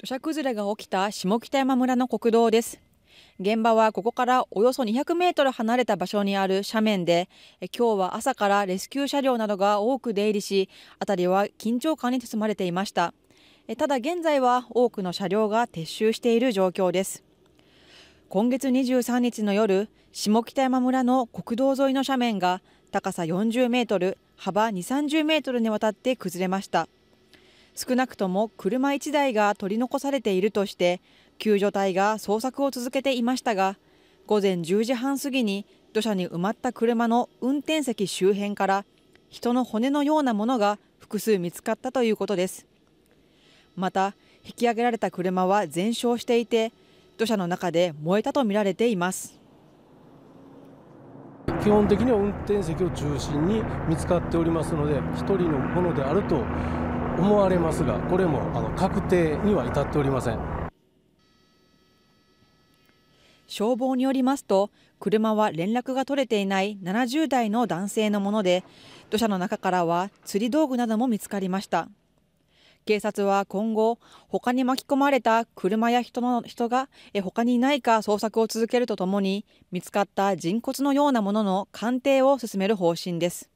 土砂崩れが起きた下北山村の国道です。現場はここからおよそ200メートル離れた場所にある斜面で、今日は朝からレスキュー車両などが多く出入りし、辺りは緊張感に包まれていました。ただ現在は多くの車両が撤収している状況です。今月23日の夜、下北山村の国道沿いの斜面が高さ40メートル、幅2、30メートルにわたって崩れました。少なくとも車1台が取り残されているとして救助隊が捜索を続けていましたが午前10時半過ぎに土砂に埋まった車の運転席周辺から人の骨のようなものが複数見つかったということですまた引き上げられた車は全焼していて土砂の中で燃えたとみられています基本的には運転席を中心に見つかっておりますので1人のものであると思われますがこれもあの確定には至っておりません消防によりますと車は連絡が取れていない70代の男性のもので土砂の中からは釣り道具なども見つかりました警察は今後他に巻き込まれた車や人の人が他にいないか捜索を続けるとともに見つかった人骨のようなものの鑑定を進める方針です